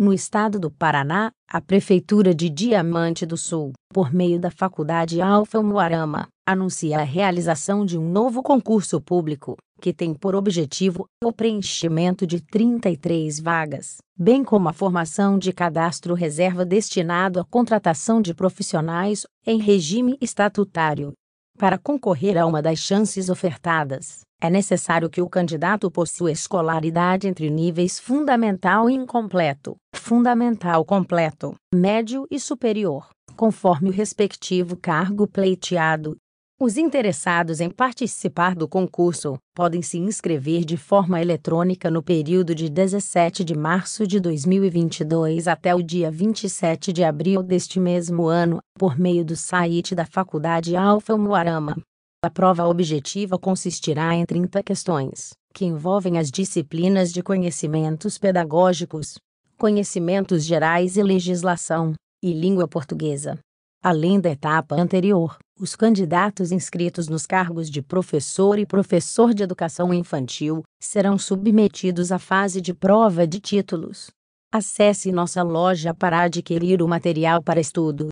no estado do Paraná, a Prefeitura de Diamante do Sul, por meio da Faculdade Alfa Moarama, anuncia a realização de um novo concurso público, que tem por objetivo o preenchimento de 33 vagas, bem como a formação de cadastro reserva destinado à contratação de profissionais em regime estatutário para concorrer a uma das chances ofertadas, é necessário que o candidato possua escolaridade entre níveis fundamental e incompleto, fundamental completo, médio e superior, conforme o respectivo cargo pleiteado, os interessados em participar do concurso podem se inscrever de forma eletrônica no período de 17 de março de 2022 até o dia 27 de abril deste mesmo ano, por meio do site da Faculdade Alfa Moarama. A prova objetiva consistirá em 30 questões, que envolvem as disciplinas de conhecimentos pedagógicos, conhecimentos gerais e legislação, e língua portuguesa. Além da etapa anterior, os candidatos inscritos nos cargos de professor e professor de educação infantil serão submetidos à fase de prova de títulos. Acesse nossa loja para adquirir o material para estudo.